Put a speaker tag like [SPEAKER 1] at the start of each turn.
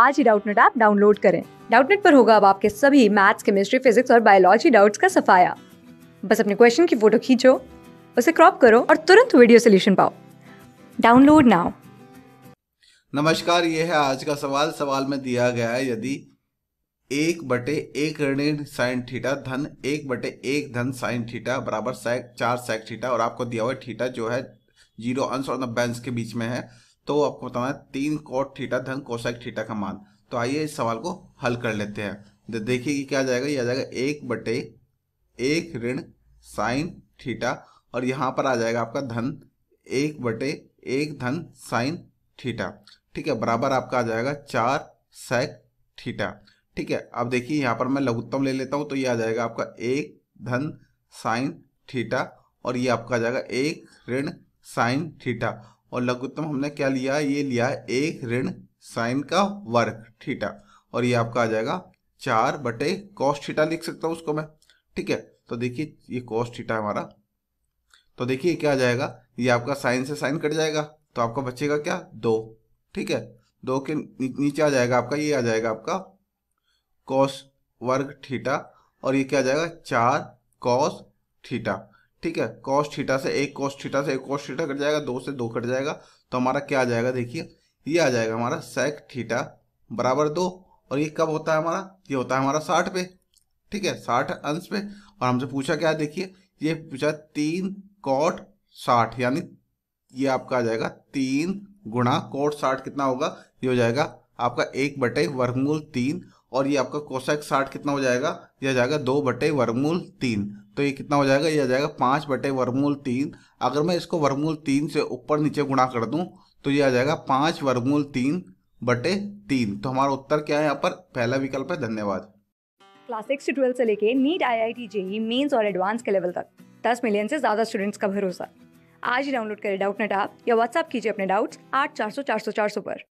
[SPEAKER 1] आज ही Doubtnut app download करें डाउटनेट पर होगा अब आपके सभी मैथ्स केमिस्ट्री फिजिक्स और बायोलॉजी डाउट्स का सफाया बस अपने क्वेश्चन की फोटो खींचो उसे क्रॉप करो और तुरंत वीडियो सोल्यूशन पाओ डाउनलोड नाउ
[SPEAKER 2] नमस्कार ये है आज का सवाल सवाल में दिया गया है यदि एक बटे एक ऋण साइन थीटा धन एक बटे एक धन साइन थीटा बराबर सैक चार सैक थीटा और आपको दिया हुआ थीटा जो है जीरो अंश और नब्बे अंश के बीच में है तो आपको बताना है तीन कोट थीटा धन कोसाइक थीटा का मान तो आइए इस सवाल को हल कर लेते हैं तो देखिए कि क्या जाएगा यह आ जाएगा एक बटे एक ऋण साइन थीटा और यहाँ पर आ जाएगा आपका धन एक बटे एक धन साइन थीटा ठीक है बराबर आपका आ जाएगा चार सैक थीटा ठीक है अब देखिए यहाँ पर मैं लघुत्तम ले लेता हूँ तो ये आ जाएगा आपका एक धन साइन थीटा और ये आपका आ जाएगा एक ऋण साइन थीटा और लघुत्तम हमने क्या लिया ये लिया एक ऋण साइन का वर्ग ठीटा और ये आपका आ जाएगा चार बटे कॉस्ट ठीटा लिख सकता हूँ उसको मैं ठीक है तो देखिए ये कॉस्ट ठीटा हमारा तो देखिए क्या आ जाएगा ये आपका साइन से साइन कट जाएगा तो आपका बचेगा क्या दो ठीक है दो के नीचे आ जाएगा आपका ये आ जाएगा आपका कॉस वर्ग ठीटा और ये क्या आ जाएगा चार कॉस ठीटा ठीक है कॉस्ट थीटा से एक कॉस्ट थीटा से एक कॉस्ट थीटा कट जाएगा दो से दो कट जाएगा तो हमारा क्या आ जाएगा देखिए ये आ जाएगा हमारा सेक थीटा बराबर दो और ये कब होता है हमारा ये होता है हमारा साठ पे ठीक है साठ अंश पे और हमसे पूछा क्या देखिए ये पूछा तीन कॉट साठ यानी ये आपका आ जाएगा तीन गुणा कोट साठ कितना होगा ये हो जाएगा आपका एक बटे वर्गमूल तीन और ये आपका कोशेक साठ कितना हो जाएगा यह जाएगा दो बटे वर्गमूल तीन तो ये कितना हो जाएगा ये आ जाएगा पाँच बटे वर्मूल तीन अगर मैं इसको वर्मूल तीन से ऊपर नीचे गुणा कर दूं तो ये आ जाएगा पाँच वर्मूल तीन बटे तीन तो हमारा उत्तर क्या है यहाँ पर पहला विकल्प है धन्यवाद
[SPEAKER 1] क्लास सिक्स से ट्वेल्थ से लेके NEET I I T JEE Mains और एडवांस के लेवल तक दस मिलियन से ज़्यादा स्टूडेंट्स का भरोसा आज ही डाउनलोड करें डाउट नेट आप या व्हाट्सअप कीजिए अपने डाउट्स आठ चार सौ चार सौ चार सौ पर